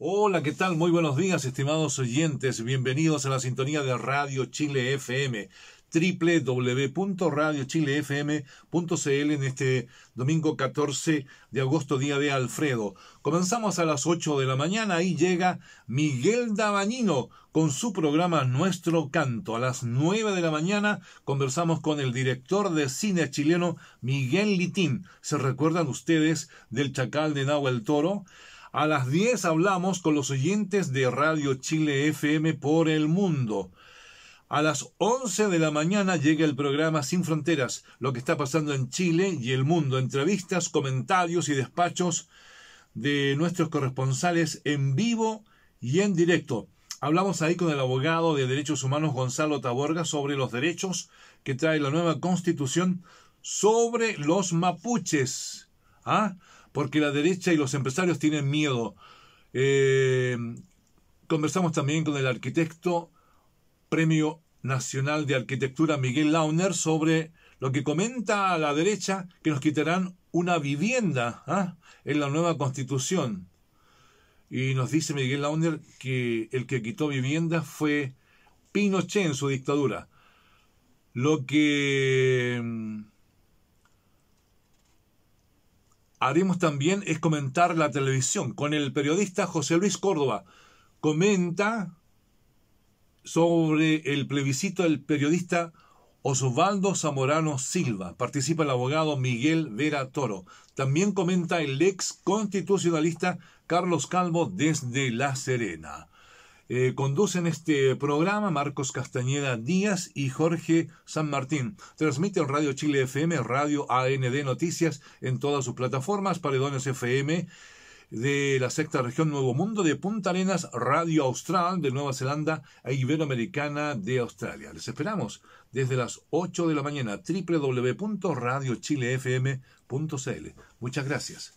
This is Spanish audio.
Hola, ¿qué tal? Muy buenos días, estimados oyentes. Bienvenidos a la sintonía de Radio Chile FM www.radiochilefm.cl en este domingo 14 de agosto, día de Alfredo. Comenzamos a las 8 de la mañana y llega Miguel Dabañino con su programa Nuestro Canto. A las 9 de la mañana conversamos con el director de cine chileno Miguel Litín. ¿Se recuerdan ustedes del Chacal de Nahuel Toro? A las 10 hablamos con los oyentes de Radio Chile FM por el mundo. A las 11 de la mañana llega el programa Sin Fronteras, lo que está pasando en Chile y el mundo, entrevistas, comentarios y despachos de nuestros corresponsales en vivo y en directo. Hablamos ahí con el abogado de derechos humanos Gonzalo Taborga sobre los derechos que trae la nueva constitución sobre los mapuches. ¿Ah? porque la derecha y los empresarios tienen miedo. Eh, conversamos también con el arquitecto Premio Nacional de Arquitectura Miguel Launer sobre lo que comenta la derecha que nos quitarán una vivienda ¿ah? en la nueva constitución. Y nos dice Miguel Launer que el que quitó vivienda fue Pinochet en su dictadura. Lo que mm, haremos también es comentar la televisión con el periodista José Luis Córdoba. Comenta sobre el plebiscito del periodista Osvaldo Zamorano Silva. Participa el abogado Miguel Vera Toro. También comenta el ex constitucionalista Carlos Calvo desde La Serena. Eh, conducen este programa Marcos Castañeda Díaz y Jorge San Martín. Transmiten Radio Chile FM, Radio AND Noticias en todas sus plataformas, Paredones FM de la secta región Nuevo Mundo, de Punta Arenas, Radio Austral de Nueva Zelanda e Iberoamericana de Australia. Les esperamos desde las 8 de la mañana, www.radiochilefm.cl. Muchas gracias.